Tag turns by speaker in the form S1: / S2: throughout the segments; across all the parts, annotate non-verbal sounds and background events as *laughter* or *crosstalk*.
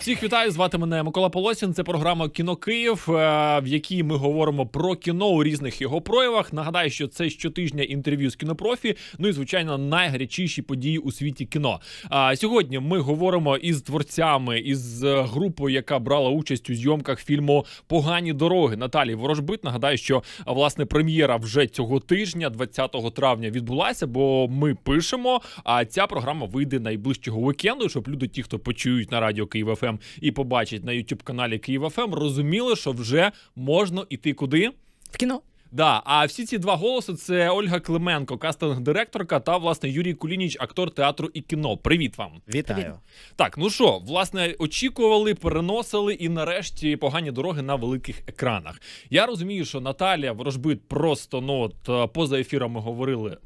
S1: Всіх вітаю, звати мене Микола Полосін. Це програма Кіно Київ, е, в якій ми говоримо про кіно у різних його проявах. Нагадаю, що це щотижня інтерв'ю з кінопрофі. Ну і звичайно, найгарячіші події у світі кіно. А сьогодні ми говоримо із творцями із е, групою, яка брала участь у зйомках фільму Погані дороги Наталі Ворожбит. Нагадаю, що власне прем'єра вже цього тижня, 20 травня, відбулася, бо ми пишемо. А ця програма вийде найближчого вікенду, щоб люди, ті, хто почують на радіо Києва ФМ, ФМ і побачить на youtube каналі Київ ФМ, розуміли, що вже можна іти куди? В кіно. Да, а всі ці два голоси це Ольга Клименко, кастинг-директорка, та власне Юрій Кулініч, актор театру і кіно. Привіт вам, вітаю так. Ну що, власне, очікували, переносили і нарешті погані дороги на великих екранах. Я розумію, що Наталія Ворожбит просто ну от поза ефіром ми говорили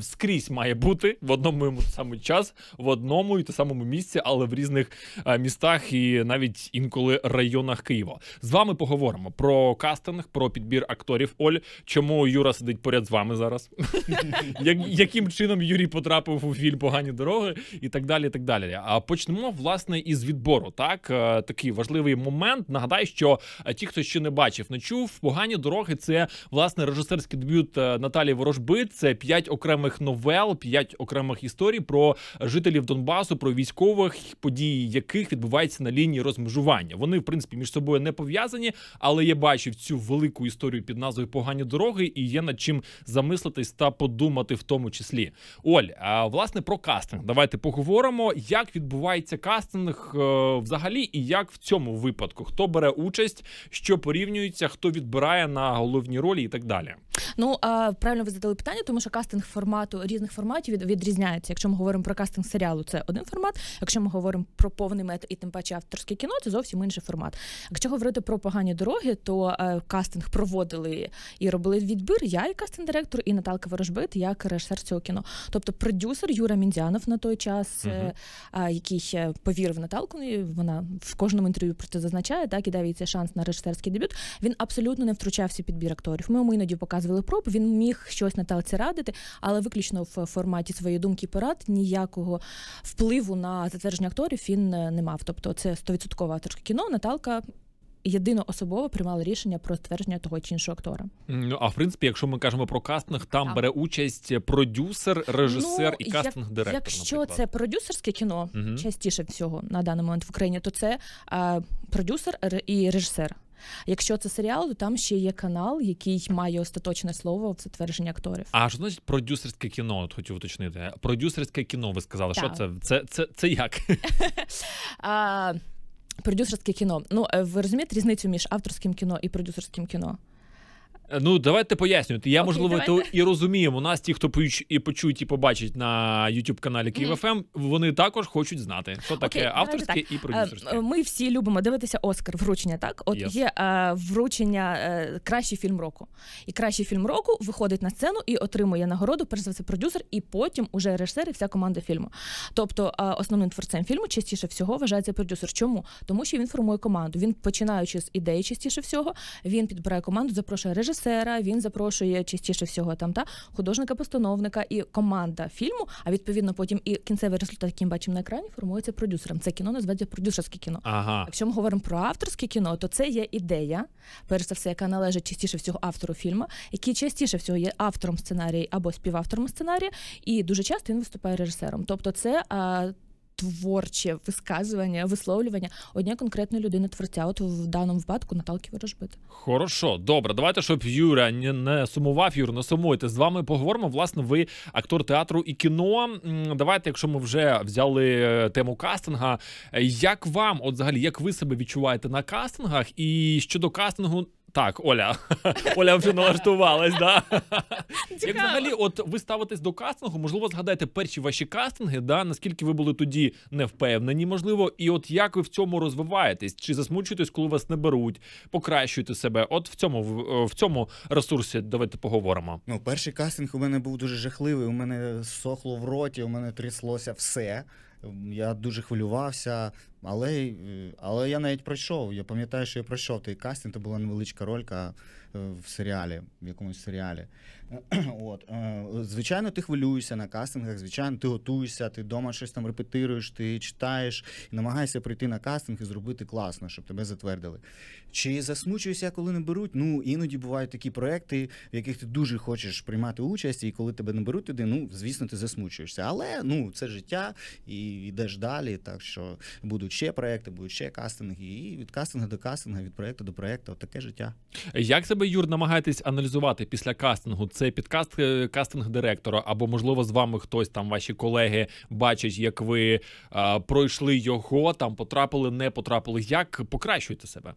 S1: скрізь має бути в одному і саме час, в одному і те самому місці, але в різних е, містах і навіть інколи районах Києва. З вами поговоримо про кастинг, про підбір акторів. Оль, чому Юра сидить поряд з вами зараз? *laughs* Яким чином Юрій потрапив у фільм погані дороги і так далі. так далі. А почнемо власне із відбору. Так е, такий важливий момент. Нагадаю, що е, ті, хто ще не бачив, не чув погані дороги. Це власне режисерський дебют Наталії Ворожби. Це п'ять окремих окремих новел, п'ять окремих історій про жителів Донбасу, про військових події, яких відбувається на лінії розмежування. Вони в принципі між собою не пов'язані, але я бачив цю велику історію під назвою Погані дороги і є над чим замислитись та подумати в тому числі. Оль, а власне про кастинг. Давайте поговоримо, як відбувається кастинг е, взагалі, і як в цьому випадку хто бере участь, що порівнюється, хто відбирає на головні ролі і так далі.
S2: Ну а правильно ви задали питання, тому що кастинг формату різних форматів від, відрізняється. Якщо ми говоримо про кастинг серіалу, це один формат. Якщо ми говоримо про повний метод і тим паче авторське кіно, це зовсім інший формат. Якщо говорити про погані дороги, то е, кастинг проводили і робили відбір. Я і кастинг-директор, і Наталка Ворожбит, як режисер цього кіно. Тобто продюсер Юра Міндзянов на той час, е, е, який повірив Наталку, ну, і вона в кожному інтерв'ю про це зазначає, так і дав їй цей шанс на режисерський дебют. Він абсолютно не втручався в підбір акторів. Ми йому іноді показуємо час велопроб він міг щось Наталці радити, але виключно в форматі своєї думки порад ніякого впливу на затвердження акторів він е, не мав. Тобто це стовідсоткове авторське кіно. Наталка єдиноособово приймала рішення про ствердження того чи іншого актора.
S1: Ну а в принципі, якщо ми кажемо про кастинг, там а. бере участь продюсер, режисер ну, і кастинг директор. Якщо наприклад. це
S2: продюсерське кіно, угу. частіше всього на даний момент в Україні, то це а, е, продюсер і режисер. Якщо це серіал, то там ще є канал, який має остаточне слово в затвердженні акторів.
S1: А що значить продюсерське кіно? От хотів уточнити. Продюсерське кіно ви сказали. Так. Що це? Це це, це як?
S2: *laughs* а, Продюсерське кіно. Ну е, ви розумієте різницю між авторським кіно і продюсерським кіно?
S1: Е, ну, давайте пояснювати. Я, можливо, давайте. то і розумію. У нас ті, хто поюч, і почують і побачить на youtube каналі Київ.ФМ, ФМ. Ем, вони також хочуть знати, що таке Окей, авторське так. і е, продюсерське. Е,
S2: ми всі любимо дивитися Оскар вручення. Так, от yes. є е, вручення е, кращий фільм року. І кращий фільм року виходить на сцену і отримує нагороду, перш за все, продюсер, і потім уже режисер і вся команда фільму. Тобто, е, основним творцем фільму частіше всього вважається продюсер. Чому? Тому що він формує команду. Він починаючи з ідеї частіше всього, він підбирає команду, запрошує режисера режисера, він запрошує частіше всього там та художника-постановника і команда фільму. А відповідно потім і кінцевий результат, який ми бачимо на екрані, формується продюсером. Це кіно називається продюсерське кіно.
S1: Ага. Якщо
S2: ми говоримо про авторське кіно, то це є ідея, перш за все, яка належить частіше всього автору фільму, який частіше всього є автором сценарії або співавтором сценарія, і дуже часто він виступає режисером. Тобто, це а, творче висказування, висловлювання однієї конкретної людини творця. От в даному випадку Наталки Ворожбити.
S1: Хорошо, добре. Давайте, щоб Юра не сумував, Юр, не сумуйте. З вами поговоримо. Власне, ви актор театру і кіно. Давайте, якщо ми вже взяли е, тему кастинга, е, як вам, от взагалі, як ви себе відчуваєте на кастингах? І щодо кастингу так, Оля, *laughs* Оля вже налаштувалась. да? Як взагалі, от ви ставитесь до кастингу, можливо, згадайте перші ваші кастинги, да? наскільки ви були тоді невпевнені, можливо, і от як ви в цьому розвиваєтесь? Чи засмучуєтесь, коли вас не беруть, покращуєте себе? От в цьому в, цьому ресурсі давайте поговоримо.
S3: Ну, перший кастинг у мене був дуже жахливий. У мене сохло в роті, у мене тряслося все. Я дуже хвилювався, але але я навіть пройшов. Я пам'ятаю, що я пройшов той кастинг, це була невеличка ролька. Е, в серіалі, в якомусь серіалі. *clears throat* От е, звичайно, ти хвилюєшся на кастингах, звичайно, ти готуєшся, ти вдома щось там репетируєш, ти читаєш і намагаєшся прийти на кастинг і зробити класно, щоб тебе затвердили. Чи засмучуєшся, коли не беруть? Ну іноді бувають такі проекти, в яких ти дуже хочеш приймати участь, і коли тебе не беруть туди, ну звісно, ти засмучуєшся. Але ну це життя і йдеш далі. Так що будуть ще проекти, будуть ще кастинги, і від кастингу до кастингу, від проекту до проекту, таке життя.
S1: Як тебе ви, Юр, намагаєтесь аналізувати після кастингу це підкаст е, кастинг директора, або можливо з вами хтось там, ваші колеги бачать, як ви а, е, пройшли його, там потрапили, не потрапили. Як покращуєте себе?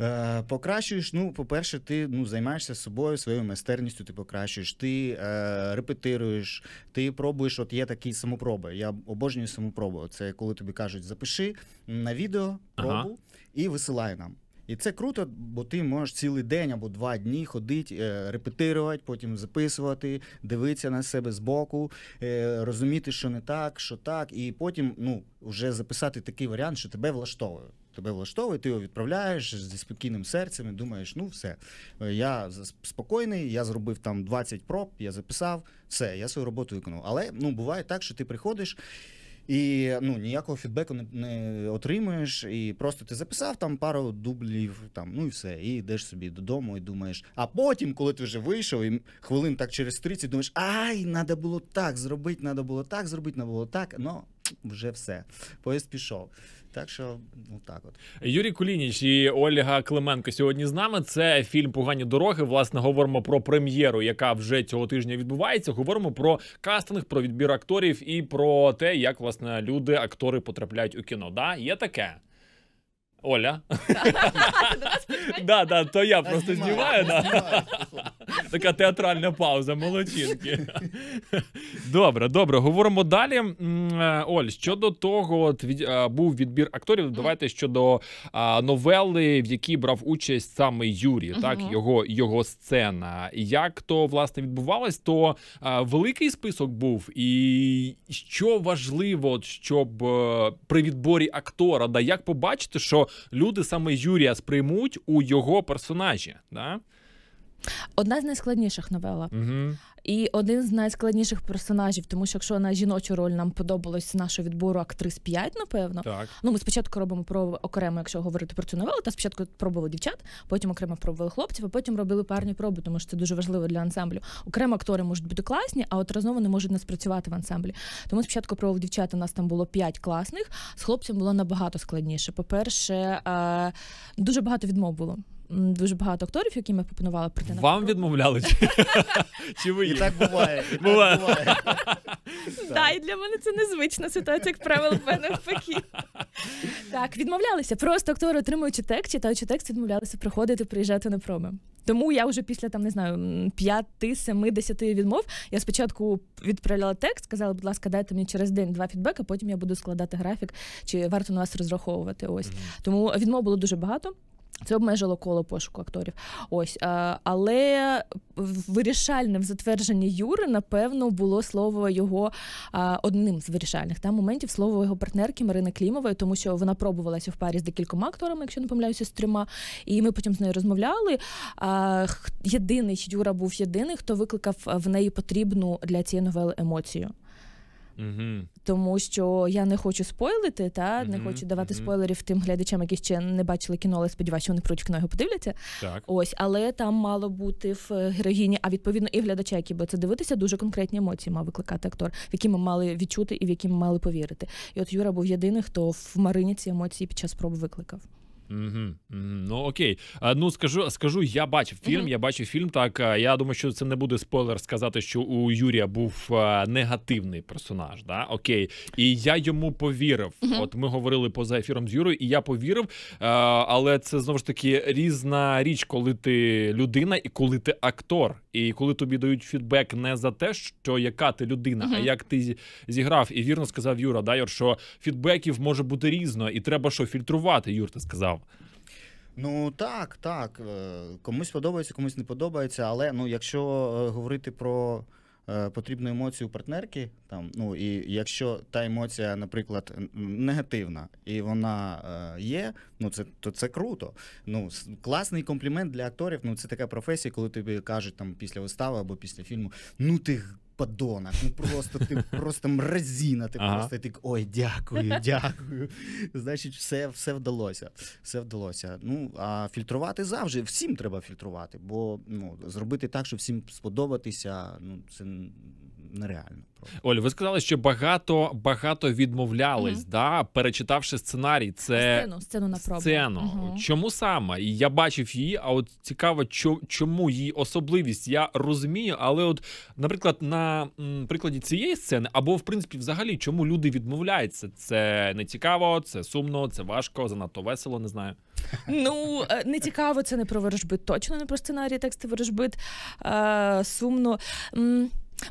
S3: Е, покращуєш, ну, по-перше, ти ну, займаєшся собою, своєю майстерністю, ти покращуєш, ти е, репетируєш, ти пробуєш. От є такі самопроби. Я обожнюю самопроби. Це коли тобі кажуть, запиши на відео пробу ага. і висилай нам. І це круто, бо ти можеш цілий день або два дні ходити, е, репетирувати, потім записувати, дивитися на себе збоку, е, розуміти, що не так, що так, і потім ну, вже записати такий варіант, що тебе влаштовує. Тебе влаштовує, ти його відправляєш зі спокійним серцем і думаєш, ну все, е, я спокійний, я зробив там 20 проб, я записав, все, я свою роботу виконав. Але ну буває так, що ти приходиш. І ну ніякого фідбеку не, не отримуєш, і просто ти записав там пару дублів, там ну і все, і йдеш собі додому, і думаєш. А потім, коли ти вже вийшов, і хвилин так через 30 думаєш, ай, треба було так зробити, треба було так зробити, треба було так. Ну вже все. Поїзд пішов. Так що, ну так от
S1: Юрій Кулініч і Ольга Клименко сьогодні з нами. Це фільм Погані дороги. Власне, говоримо про прем'єру, яка вже цього тижня відбувається. Говоримо про кастинг, про відбір акторів і про те, як власне люди, актори потрапляють у кіно. Да, є таке. Оля. *laughs* Да, да, то я просто знімаю. Така театральна пауза, молодчинки. Добре, добре, говоримо далі. Е, Оль, щодо того, от від, е, був відбір акторів. Давайте щодо а, новели, в якій брав участь саме Юрій, так його його сцена. Як то власне відбувалось, то а, е, великий список був, і що важливо, щоб при відборі актора, да як побачити, що люди саме Юрія сприймуть у його персонажі. Да?
S2: Одна з найскладніших новела. Угу. І один з найскладніших персонажів, тому що якщо на жіночу роль нам подобалось нашого відбору актрис 5, напевно. Так. Ну, ми спочатку робимо про окремо, якщо говорити про цю новелу, та спочатку пробували дівчат, потім окремо пробували хлопців, а потім робили парні проби, тому що це дуже важливо для ансамблю. Окремо актори можуть бути класні, а от разом вони можуть не спрацювати в ансамблі. Тому спочатку пробували дівчат, у нас там було 5 класних, з хлопцем було набагато складніше. По-перше, е, дуже багато відмов було дуже багато акторів, які ми пропонувала прийти
S1: на вам відмовляли
S2: чи *laughs* ви І так буває. Буває. *laughs* Так, і для мене це незвична ситуація, як правило, в мене навпаки. Так, відмовлялися. Просто актори отримуючи текст, читаючи текст, відмовлялися приходити, приїжджати на проби. Тому я вже після там не знаю 5, 7, 10 відмов. Я спочатку відправляла текст, сказала, будь ласка, дайте мені через день два фідбека, потім я буду складати графік, чи варто на вас розраховувати. Ось mm-hmm. тому відмов було дуже багато. Це обмежило коло пошуку акторів. Ось, е, але вирішальне в затвердженні Юри, напевно, було слово його е, одним з вирішальних та моментів слово його партнерки Марини Клімової, тому що вона пробувалася в парі з декількома акторами, якщо не помиляюся, з трьома. І ми потім з нею розмовляли. Е, єдиний Юра був єдиний, хто викликав в неї потрібну для цієї новели емоцію. Угу. Тому що я не хочу спойлити, та угу. не хочу давати угу. спойлерів тим глядачам, які ще не бачили кіно, але сподіваюся, що вони прийдуть в кіно його подивляться. Так. Ось, але там мало бути в е, героїні, а відповідно і глядача, які би це дивитися, дуже конкретні емоції мав викликати актор, в які ми мали відчути і в які ми мали повірити. І от Юра був єдиний, хто в Марині ці емоції під час проб викликав. Угу,
S1: Ну окей, ну скажу, скажу, я бачив фільм. Угу. Я бачив фільм. Так я думаю, що це не буде спойлер сказати, що у Юрія був негативний персонаж. Да, окей, і я йому повірив. Угу. От ми говорили поза ефіром з Юрою, і я повірив. але це знову ж таки різна річ, коли ти людина і коли ти актор, і коли тобі дають фідбек не за те, що яка ти людина, угу. а як ти зіграв, і вірно сказав Юра Дайор, що фідбеків може бути різно, і треба що фільтрувати. Юр, ти сказав.
S3: Ну так, так. Е, комусь подобається, комусь не подобається. Але ну, якщо е, говорити про е, потрібну емоцію партнерки, там ну і якщо та емоція, наприклад, негативна і вона є, ну це то це круто. Ну класний комплімент для акторів. Ну це така професія, коли тобі кажуть там після вистави або після фільму, ну ти подонок, ну просто ти *laughs* просто мразіна, ти ага. просто ти ой, дякую, дякую. Значить, все все вдалося. Все вдалося. Ну а фільтрувати завжди, всім треба фільтрувати, бо ну зробити так, щоб всім сподобатися, ну це нереально.
S1: Оль, ви сказали, що багато багато відмовлялись, угу. да, перечитавши сценарій, це сцену
S2: сцену на пробу. Сцену. Угу. Чому
S1: саме? І я бачив її. А от цікаво, чому її особливість? Я розумію, але, от, наприклад, на прикладі цієї сцени, або в принципі, взагалі, чому люди відмовляються? Це не цікаво, це сумно, це важко, занадто весело, не знаю.
S2: Ну е, не цікаво, це не про ворожбит, точно не про сценарій, тексти ворожбит, е, сумно.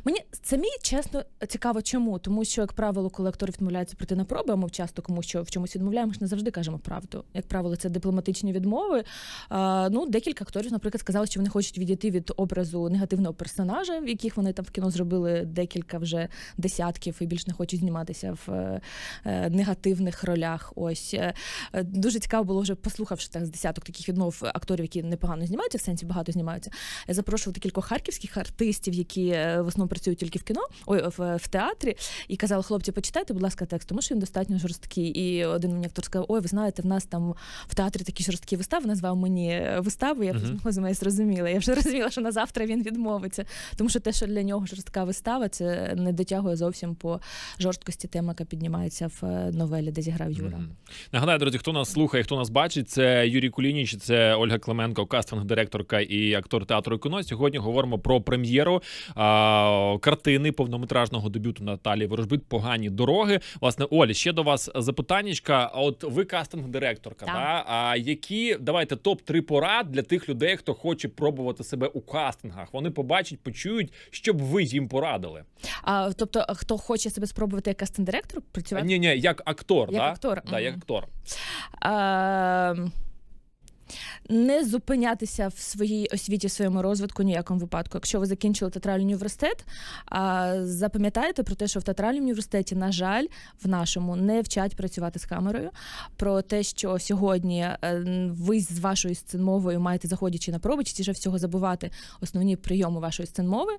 S2: Мені самі чесно цікаво, чому, тому що, як правило, коли актори відмовляються прийти на проби, а ми часто кому що в чомусь відмовляємо, ж не завжди кажемо правду. Як правило, це дипломатичні відмови. А, ну, Декілька акторів, наприклад, сказали, що вони хочуть відійти від образу негативного персонажа, в яких вони там в кіно зробили декілька вже десятків і більш не хочуть зніматися в е, е, негативних ролях. Ось е, дуже цікаво було вже послухавши так з десяток таких відмов акторів, які непогано знімаються, в сенсі багато знімаються. Я запрошувала кількох харківських артистів, які е, в основному основному працюю тільки в кіно, ой, в, в театрі, і казала, хлопці, почитайте, будь ласка, текст, тому що він достатньо жорсткий. І один мені актор сказав, ой, ви знаєте, в нас там в театрі такі жорсткі вистави, назвав мені е, виставу. Я uh-huh. зрозуміла. Я вже *laughs* розуміла, що на завтра він відмовиться. Тому що те, що для нього жорстка вистава, це не дотягує зовсім по жорсткості теми, яка піднімається в е, новелі, де зіграв Юра. Mm-hmm.
S1: Нагадаю, друзі, хто нас слухає, хто нас бачить, це Юрій Кулініч, це Ольга Клименко, кастинг-директорка і актор театру кіно. Сьогодні говоримо про прем'єру картини повнометражного дебюту Наталії Ворожбит погані дороги. Власне, Олі, ще до вас запитаннячка. От ви кастинг-директорка, да. а які давайте топ 3 порад для тих людей, хто хоче пробувати себе у кастингах? Вони побачать, почують, щоб ви їм порадили.
S2: А, Тобто, хто хоче себе спробувати як кастинг-директор, працювати?
S1: Ні, ні, як актор, як да? актор. Да, mm як актор.
S2: А... Ем, не зупинятися в своїй освіті, своєму розвитку ніякому випадку. Якщо ви закінчили театральний університет, запам'ятаєте про те, що в театральному університеті, на жаль, в нашому не вчать працювати з камерою. Про те, що сьогодні е, ви з вашою сценмовою маєте, заходячи на проби, частіше всього забувати основні прийоми вашої сценмови.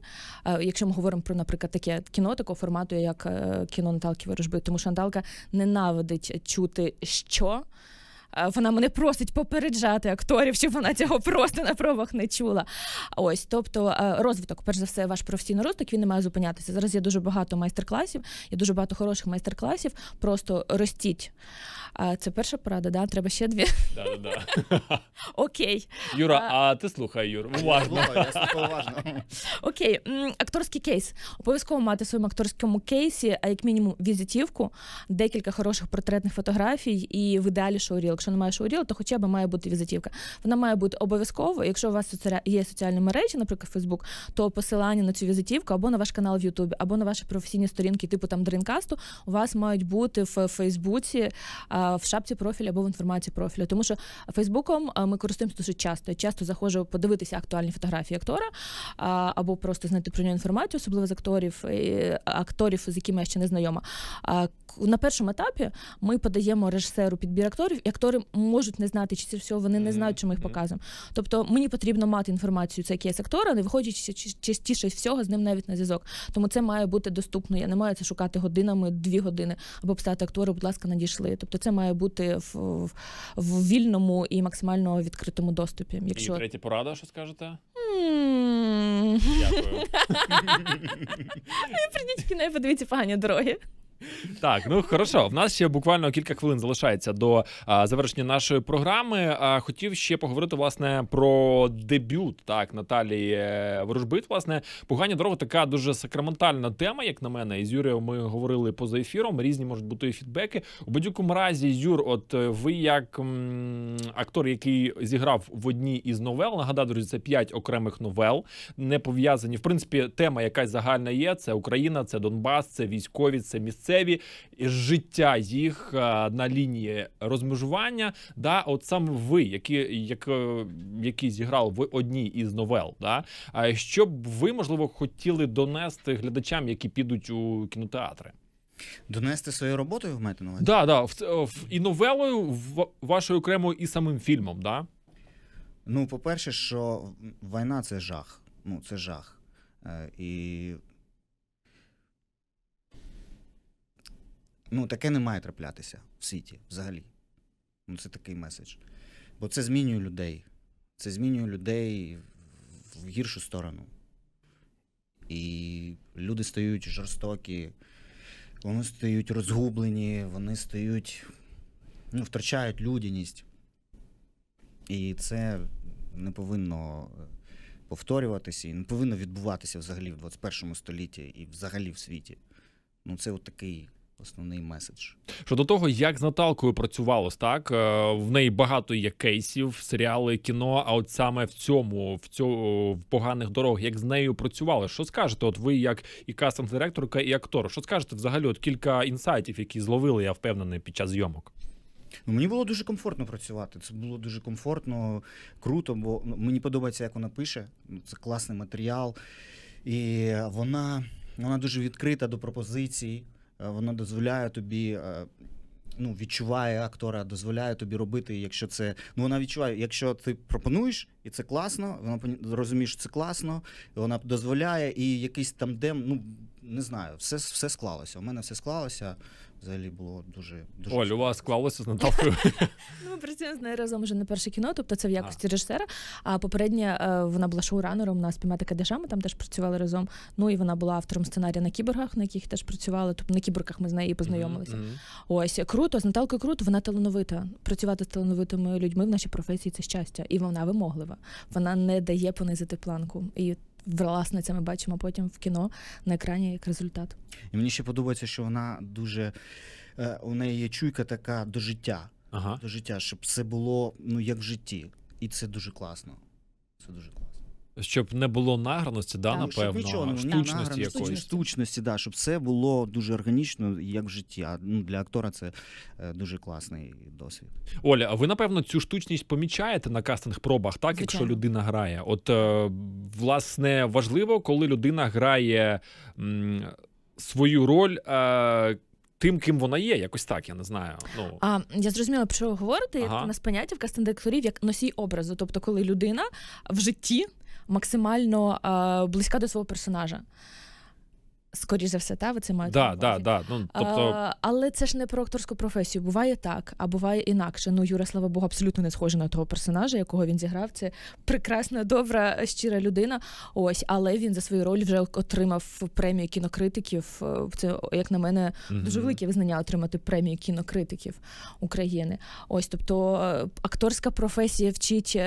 S2: Е, якщо ми говоримо про, наприклад, таке кіно такого формату, як е, кіно Наталки Ворожби, тому що Наталка ненавидить чути що. Е, вона мене просить попереджати акторів, щоб вона цього просто на пробах не чула. Ось, тобто, е, розвиток, перш за все, ваш професійний розвиток він не має зупинятися. Зараз є дуже багато майстер-класів, є дуже багато хороших майстер-класів. Просто ростіть. Це перша порада, да? Треба ще дві. Окей. Юра,
S1: а ти слухай, Юр, уважно.
S2: Окей, акторський кейс. Обов'язково мати в своєму акторському кейсі, а як мінімум, візитівку, декілька хороших портретних фотографій і в ідеалі шоурілок якщо не маєш діла то хоча б має бути візитівка. Вона має бути обов'язково. Якщо у вас є соціальні мережі, наприклад, Фейсбук, то посилання на цю візитівку або на ваш канал в Ютубі, або на ваші професійні сторінки, типу там Дрінкасту, у вас мають бути в Фейсбуці, в шапці профіля або в інформації профілю. Тому що Фейсбуком ми користуємося дуже часто. Я часто заходжу подивитися актуальні фотографії актора або просто знайти про нього інформацію, особливо з акторів акторів, з якими я ще не знайома. На першому етапі ми подаємо режисеру підбір акторів, і актор актори можуть не знати, чи це все вони не знають, що ми їх показуємо. Тобто мені потрібно мати інформацію, це якийсь актор, а не виходячи частіше всього з ним навіть на зв'язок. Тому це має бути доступно. Я не маю це шукати годинами, дві години або писати актори, будь ласка, надійшли. Тобто, це має бути в, в, в вільному і максимально відкритому доступі. Якщо І
S1: третя порада, що скажете?
S2: Дякую. *laughs* Ну, Придіть в кіно і подивіться погані дороги.
S1: Так, ну хорошо. В нас ще буквально кілька хвилин залишається до а, завершення нашої програми. А хотів ще поговорити власне про дебют так Наталії е, Ворожбит. Власне, погані дорога така дуже сакраментальна тема, як на мене. І з Юрієм ми говорили поза ефіром. Різні можуть бути фідбеки. У будь-якому разі, Юр, от е, ви як м, актор, який зіграв в одній із новел, нагадаю, друзі, це п'ять окремих новел, не пов'язані в принципі. Тема якась загальна є: це Україна, це Донбас, це військові, це місце кінцеві життя їх е, на лінії розмежування. Да, От саме ви, які як, е, які зіграли в одній із новел, да? що б ви, можливо, хотіли донести глядачам, які підуть у кінотеатри? Донести своєю
S3: роботою в мети увазі? Да, да, в, в, і новелою в, вашою окремо, і самим фільмом, да? Ну, по-перше, що війна це жах. Ну, це жах. Е, і Ну, таке не має траплятися в світі взагалі. Ну, Це такий меседж. Бо це змінює людей. Це змінює людей в гіршу сторону. І люди стають жорстокі, вони стають розгублені, вони стають, ну, втрачають людяність. І це не повинно е, повторюватися і не повинно відбуватися взагалі в 21 столітті і взагалі в світі. Ну, це от такий основний меседж
S1: щодо того, як з Наталкою працювалось, так е, в неї багато є кейсів, серіали, кіно. А от саме в цьому, в цьому в поганих дорогах, як з нею працювали, що скажете? От ви, як і кастинг-директорка, і актор, що скажете взагалі? От кілька інсайтів, які зловили, я впевнений, під час зйомок.
S3: Ну, Мені було дуже комфортно працювати. Це було дуже комфортно, круто, бо ну, мені подобається, як вона пише. Ну, це класний матеріал. І вона вона дуже відкрита до пропозицій. Е, воно дозволяє тобі. Е, ну, відчуває актора, дозволяє тобі робити, якщо це. Ну, вона відчуває, якщо ти пропонуєш, і це класно, вона розуміє, що це класно, і вона дозволяє, і якийсь там дем, ну не знаю, все все склалося. У мене все склалося взагалі було дуже дуже Оль,
S1: у вас склалося з Наталкою. *laughs*
S2: Ну, Ми працюємо з нею разом вже не перше кіно, тобто це в якості режисера. А попередня е, вона була шоуранером на спіметика кадежа, ми там теж працювали разом. Ну і вона була автором сценарія на кіборгах, на яких теж працювали. Тобто на кіборгах ми з нею і познайомилися. Ось круто, з Наталкою круто, вона талановита. Працювати з талановитими людьми в нашій професії це щастя, і вона вимоглива. Вона не дає понизити планку. І власне це ми бачимо потім в кіно на екрані як результат.
S3: І мені ще подобається, що вона дуже е, у неї є чуйка така до життя, ага. до життя, щоб все було ну як в житті, і це дуже класно. Це дуже класно.
S1: Щоб не було
S3: награності, да, напевно, нічого, а штучності якоїсь. Штучності, да, щоб все було дуже органічно, як в житті. А ну, для актора це е, дуже класний досвід.
S1: Оля, а ви, напевно, цю штучність помічаєте на кастинг-пробах, так? Звичайно. Якщо людина грає? От, е, власне, важливо, коли людина грає м, свою роль. Е, Тим, ким вона є, якось так, я не знаю. Ну а
S2: я зрозуміла, про що ви говорите. Ага. у нас поняття в кастинг-директорів як носій образу. Тобто, коли людина в житті максимально а, е, близька до свого персонажа. Скоріше за все, та ви це маєте. Да, да,
S1: да. Ну, тобто... Е,
S2: але це ж не про акторську професію. Буває так, а буває інакше. Ну, Юра, слава Богу, абсолютно не схожий на того персонажа, якого він зіграв. Це прекрасна, добра, щира людина. Ось, але він за свою роль вже отримав премію кінокритиків. Е, це, як на мене, дуже велике визнання отримати премію кінокритиків України. Ось, тобто, акторська професія вчить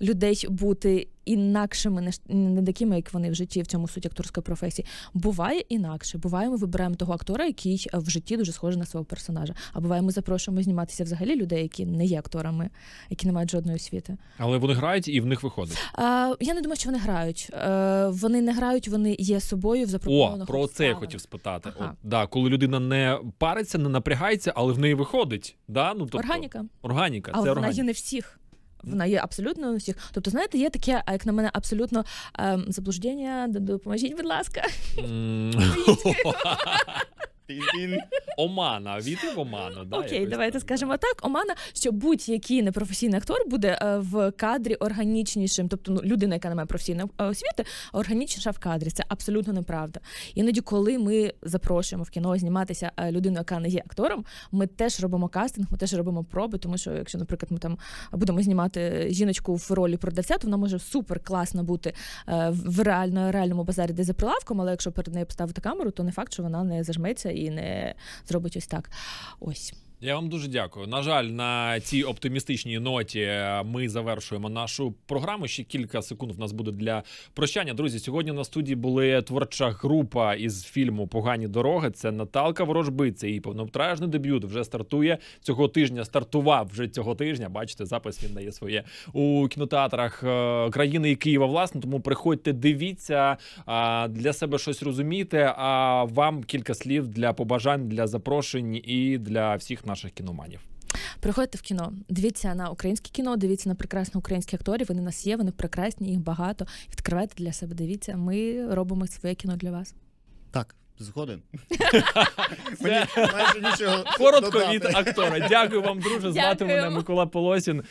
S2: людей бути інакшими, не не такими, як вони в житті, в цьому суть акторської професії. Буває інакше. Буває, ми вибираємо того актора, який в житті дуже схожий на свого персонажа. А буває, ми запрошуємо зніматися взагалі людей, які не є акторами, які не мають жодної освіти.
S1: Але вони грають і в них виходить.
S2: А, Я не думаю, що вони грають. А, е, вони не грають, вони є собою в запропонованих О, про
S1: це я хотів спитати. Ага. От, да, Коли людина не париться, не напрягається, але в неї виходить. Да? Ну, тобто, Органіка. Органіка. А це вона органіка. є не
S2: всіх вона є абсолютно у всіх. Тобто, знаєте, є таке, як на мене, абсолютно ем, заблуждення. Допоможіть, будь ласка.
S1: Омана, від Омана. Да, Окей, давайте
S2: так. скажемо так. Омана, що будь-який непрофесійний актор буде е, в кадрі органічнішим, тобто ну, людина, яка не має професійної е, освіти, органічніша в кадрі. Це абсолютно неправда. Іноді, коли ми запрошуємо в кіно зніматися е, людину, яка не є актором, ми теж робимо кастинг, ми теж робимо проби, тому що, якщо, наприклад, ми там будемо знімати жіночку в ролі продавця, то вона може супер класно бути в реально реальному базарі, де за прилавком, але якщо перед нею поставити камеру, то не факт, що вона не зажметься і не зробить ось так. Ось.
S1: Я вам дуже дякую. На жаль, на цій оптимістичній ноті е, ми завершуємо нашу програму. Ще кілька секунд в нас буде для прощання. Друзі, сьогодні на студії були творча група із фільму Погані дороги. Це Наталка Ворожбиця. Її повнометражний дебют вже стартує цього тижня. Стартував вже цього тижня. Бачите, запис він дає своє у кінотеатрах е, країни і Києва. Власне, тому приходьте, дивіться е, для себе щось розумієте. А вам кілька слів для побажань, для запрошень і для всіх нас наших кіноманів.
S2: Приходьте в кіно, дивіться на українське кіно, дивіться на прекрасних українських акторів. Вони нас є, вони прекрасні, їх багато. Відкривайте для себе. Дивіться, ми робимо своє кіно для вас.
S3: Так. Згоден.
S2: *laughs*
S1: Мені майже нічого *laughs* коротко від актора. Дякую вам, друже. Звати мене Микола Полосін.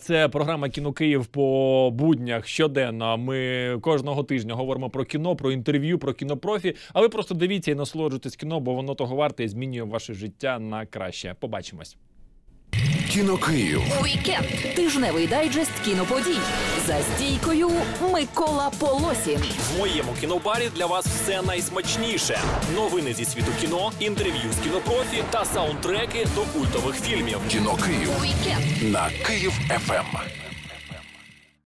S1: Це програма кіно Київ по буднях щоденно. Ми кожного тижня говоримо про кіно, про інтерв'ю, про кінопрофі. А ви просто дивіться і насолоджуйтесь кіно, бо воно того варте і змінює ваше життя на краще. Побачимось. Кіно Київ.
S3: Вікенд. Тижневий
S2: дайджест кіноподій. За стійкою Микола Полосін.
S1: В моєму кінобарі для вас все найсмачніше. Новини зі світу кіно, інтерв'ю з кінопрофі та
S3: саундтреки до культових фільмів. Кіно Київ.
S2: Вікенд.
S3: На Київ ФМ.